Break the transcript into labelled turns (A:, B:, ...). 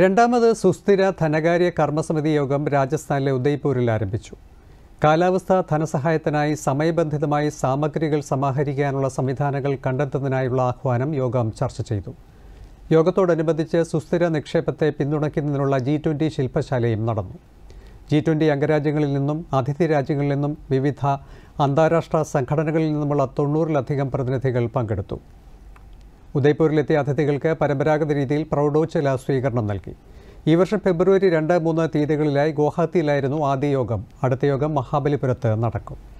A: രണ്ടാമത് സുസ്ഥിര ധനകാര്യ കർമ്മസമിതി യോഗം രാജസ്ഥാനിലെ ഉദയ്പൂരിൽ ആരംഭിച്ചു കാലാവസ്ഥ ധനസഹായത്തിനായി സമയബന്ധിതമായി സാമഗ്രികൾ സമാഹരിക്കാനുള്ള സംവിധാനങ്ങൾ കണ്ടെത്തുന്നതിനായുള്ള ആഹ്വാനം യോഗം ചർച്ച ചെയ്തു യോഗത്തോടനുബന്ധിച്ച് സുസ്ഥിര നിക്ഷേപത്തെ പിന്തുണയ്ക്കുന്നതിനുള്ള ജി ട്വൻ്റി ശില്പശാലയും നടന്നു ജി ട്വൻ്റി അംഗരാജ്യങ്ങളിൽ നിന്നും അതിഥി രാജ്യങ്ങളിൽ നിന്നും വിവിധ അന്താരാഷ്ട്ര സംഘടനകളിൽ നിന്നുമുള്ള തൊണ്ണൂറിലധികം പ്രതിനിധികൾ പങ്കെടുത്തു ഉദയ്പൂരിലെത്തിയ അതിഥികൾക്ക് പരമ്പരാഗത രീതിയിൽ പ്രൗഢോജ്ജല സ്വീകരണം നൽകി ഈ വർഷം ഫെബ്രുവരി രണ്ട് മൂന്ന് തീയതികളിലായി ഗുവാഹത്തിയിലായിരുന്നു ആദ്യ യോഗം അടുത്ത യോഗം മഹാബലിപുരത്ത് നടക്കും